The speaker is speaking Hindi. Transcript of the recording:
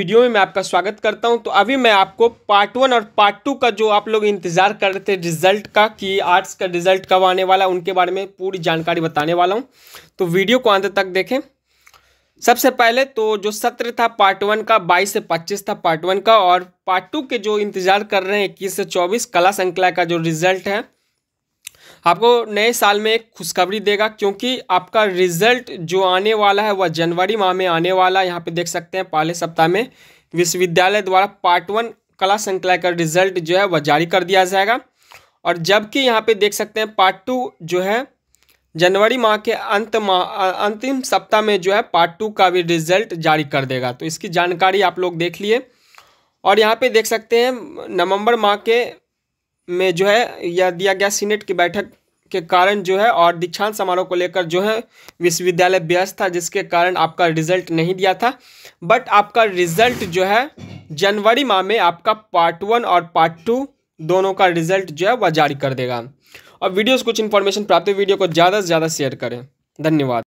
वीडियो में मैं आपका स्वागत करता हूं तो अभी मैं आपको पार्ट वन और पार्ट टू का जो आप लोग इंतज़ार कर रहे थे रिजल्ट का कि आर्ट्स का रिजल्ट कब आने वाला है उनके बारे में पूरी जानकारी बताने वाला हूं तो वीडियो को अंत तक देखें सबसे पहले तो जो सत्र था पार्ट वन का बाईस से पच्चीस था पार्ट वन का और पार्ट टू के जो इंतज़ार कर रहे हैं इक्कीस से चौबीस कला संकला का जो रिजल्ट है आपको नए साल में एक खुशखबरी देगा क्योंकि आपका रिजल्ट जो आने वाला है वह वा जनवरी माह में आने वाला है यहाँ पे देख सकते हैं पहले सप्ताह में विश्वविद्यालय द्वारा पार्ट वन कला संकलय का रिजल्ट जो है वह जारी कर दिया जाएगा और जबकि यहाँ पे देख सकते हैं पार्ट टू जो है जनवरी माह के अंत माह अंतिम सप्ताह में जो है पार्ट टू का भी रिजल्ट जारी कर देगा तो इसकी जानकारी आप लोग देख लिए और यहाँ पे देख सकते हैं नवंबर माह के में जो है यह दिया गया सीनेट की बैठक के कारण जो है और दीक्षांत समारोह को लेकर जो है विश्वविद्यालय व्यस्त था जिसके कारण आपका रिजल्ट नहीं दिया था बट आपका रिजल्ट जो है जनवरी माह में आपका पार्ट वन और पार्ट टू दोनों का रिजल्ट जो है वह जारी कर देगा और वीडियोस कुछ इन्फॉर्मेशन प्राप्त हुई वीडियो को ज़्यादा से ज़्यादा शेयर करें धन्यवाद